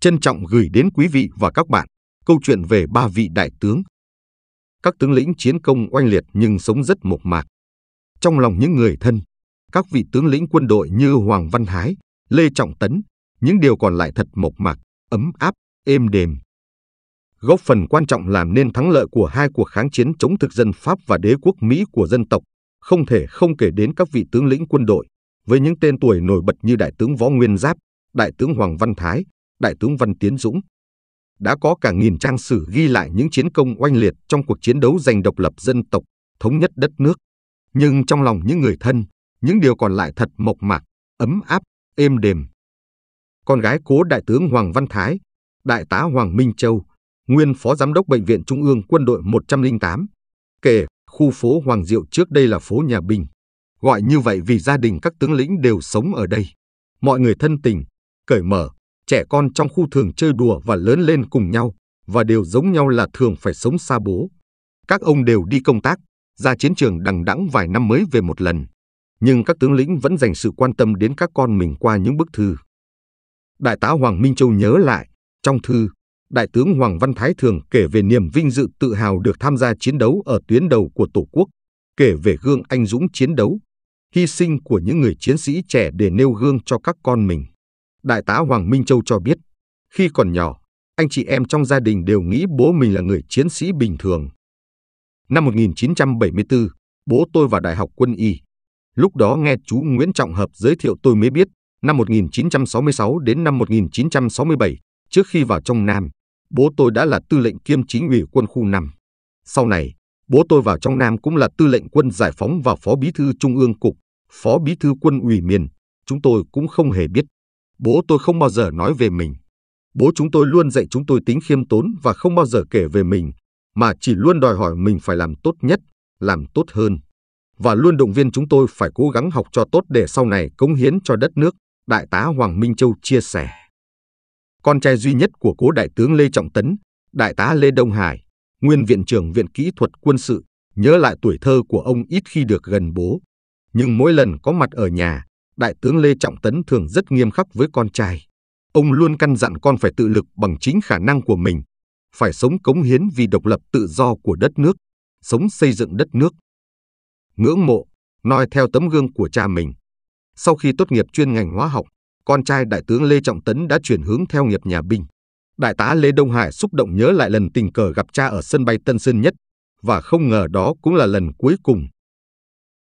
trân trọng gửi đến quý vị và các bạn câu chuyện về ba vị đại tướng. Các tướng lĩnh chiến công oanh liệt nhưng sống rất mộc mạc. Trong lòng những người thân, các vị tướng lĩnh quân đội như Hoàng Văn Hái, Lê Trọng Tấn, những điều còn lại thật mộc mạc, ấm áp, êm đềm. Góp phần quan trọng làm nên thắng lợi của hai cuộc kháng chiến chống thực dân Pháp và đế quốc Mỹ của dân tộc, không thể không kể đến các vị tướng lĩnh quân đội, với những tên tuổi nổi bật như Đại tướng Võ Nguyên Giáp, Đại tướng Hoàng Văn Thái, Đại tướng Văn Tiến Dũng. Đã có cả nghìn trang sử ghi lại những chiến công oanh liệt trong cuộc chiến đấu giành độc lập dân tộc, thống nhất đất nước. Nhưng trong lòng những người thân, những điều còn lại thật mộc mạc, ấm áp, êm đềm. Con gái cố Đại tướng Hoàng Văn Thái, Đại tá Hoàng Minh Châu, nguyên Phó Giám đốc Bệnh viện Trung ương Quân đội 108, kể khu phố Hoàng Diệu trước đây là phố Nhà Bình. Gọi như vậy vì gia đình các tướng lĩnh đều sống ở đây. Mọi người thân tình, cởi mở, trẻ con trong khu thường chơi đùa và lớn lên cùng nhau, và đều giống nhau là thường phải sống xa bố. Các ông đều đi công tác, ra chiến trường đằng đẵng vài năm mới về một lần. Nhưng các tướng lĩnh vẫn dành sự quan tâm đến các con mình qua những bức thư. Đại tá Hoàng Minh Châu nhớ lại, trong thư, Đại tướng Hoàng Văn Thái thường kể về niềm vinh dự tự hào được tham gia chiến đấu ở tuyến đầu của Tổ quốc, kể về gương anh dũng chiến đấu, hy sinh của những người chiến sĩ trẻ để nêu gương cho các con mình. Đại tá Hoàng Minh Châu cho biết, khi còn nhỏ, anh chị em trong gia đình đều nghĩ bố mình là người chiến sĩ bình thường. Năm 1974, bố tôi vào Đại học quân y. Lúc đó nghe chú Nguyễn Trọng Hợp giới thiệu tôi mới biết, năm 1966 đến năm 1967, trước khi vào trong Nam, bố tôi đã là tư lệnh kiêm chính ủy quân khu 5. Sau này, bố tôi vào trong Nam cũng là tư lệnh quân giải phóng và phó bí thư Trung ương Cục, phó bí thư quân ủy miền. Chúng tôi cũng không hề biết. Bố tôi không bao giờ nói về mình. Bố chúng tôi luôn dạy chúng tôi tính khiêm tốn và không bao giờ kể về mình, mà chỉ luôn đòi hỏi mình phải làm tốt nhất, làm tốt hơn. Và luôn động viên chúng tôi phải cố gắng học cho tốt để sau này cống hiến cho đất nước, Đại tá Hoàng Minh Châu chia sẻ. Con trai duy nhất của cố đại tướng Lê Trọng Tấn, Đại tá Lê Đông Hải, nguyên viện trưởng Viện Kỹ thuật Quân sự, nhớ lại tuổi thơ của ông ít khi được gần bố. Nhưng mỗi lần có mặt ở nhà, Đại tướng Lê Trọng Tấn thường rất nghiêm khắc với con trai. Ông luôn căn dặn con phải tự lực bằng chính khả năng của mình, phải sống cống hiến vì độc lập tự do của đất nước, sống xây dựng đất nước. Ngưỡng mộ, noi theo tấm gương của cha mình. Sau khi tốt nghiệp chuyên ngành hóa học, con trai Đại tướng Lê Trọng Tấn đã chuyển hướng theo nghiệp nhà binh. Đại tá Lê Đông Hải xúc động nhớ lại lần tình cờ gặp cha ở sân bay Tân Sơn Nhất, và không ngờ đó cũng là lần cuối cùng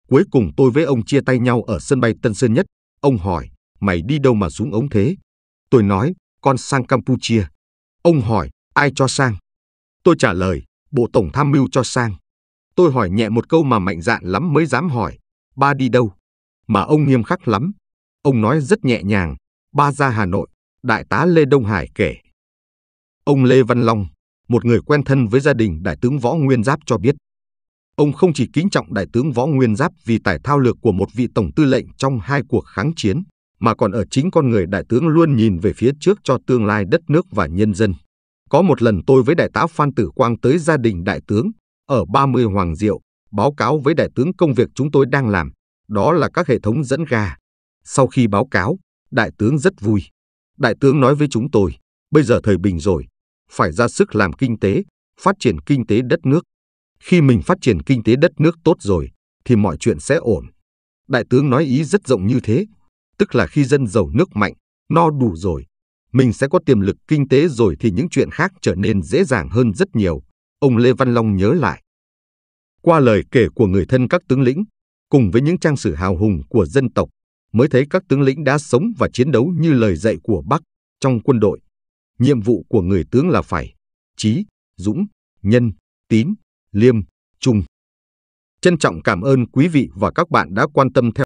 Cuối cùng tôi với ông chia tay nhau ở sân bay Tân Sơn Nhất. Ông hỏi, mày đi đâu mà xuống ống thế? Tôi nói, con sang Campuchia. Ông hỏi, ai cho sang? Tôi trả lời, Bộ Tổng Tham mưu cho sang. Tôi hỏi nhẹ một câu mà mạnh dạn lắm mới dám hỏi, ba đi đâu? Mà ông nghiêm khắc lắm. Ông nói rất nhẹ nhàng, ba ra Hà Nội, Đại tá Lê Đông Hải kể. Ông Lê Văn Long, một người quen thân với gia đình Đại tướng Võ Nguyên Giáp cho biết, Ông không chỉ kính trọng Đại tướng Võ Nguyên Giáp vì tài thao lược của một vị tổng tư lệnh trong hai cuộc kháng chiến, mà còn ở chính con người Đại tướng luôn nhìn về phía trước cho tương lai đất nước và nhân dân. Có một lần tôi với Đại tá Phan Tử Quang tới gia đình Đại tướng ở 30 Hoàng Diệu, báo cáo với Đại tướng công việc chúng tôi đang làm, đó là các hệ thống dẫn ga. Sau khi báo cáo, Đại tướng rất vui. Đại tướng nói với chúng tôi, bây giờ thời bình rồi, phải ra sức làm kinh tế, phát triển kinh tế đất nước. Khi mình phát triển kinh tế đất nước tốt rồi, thì mọi chuyện sẽ ổn. Đại tướng nói ý rất rộng như thế, tức là khi dân giàu nước mạnh, no đủ rồi, mình sẽ có tiềm lực kinh tế rồi thì những chuyện khác trở nên dễ dàng hơn rất nhiều, ông Lê Văn Long nhớ lại. Qua lời kể của người thân các tướng lĩnh, cùng với những trang sử hào hùng của dân tộc, mới thấy các tướng lĩnh đã sống và chiến đấu như lời dạy của Bắc trong quân đội. Nhiệm vụ của người tướng là phải trí, dũng, nhân, tín, Liêm, Trung. Trân trọng cảm ơn quý vị và các bạn đã quan tâm theo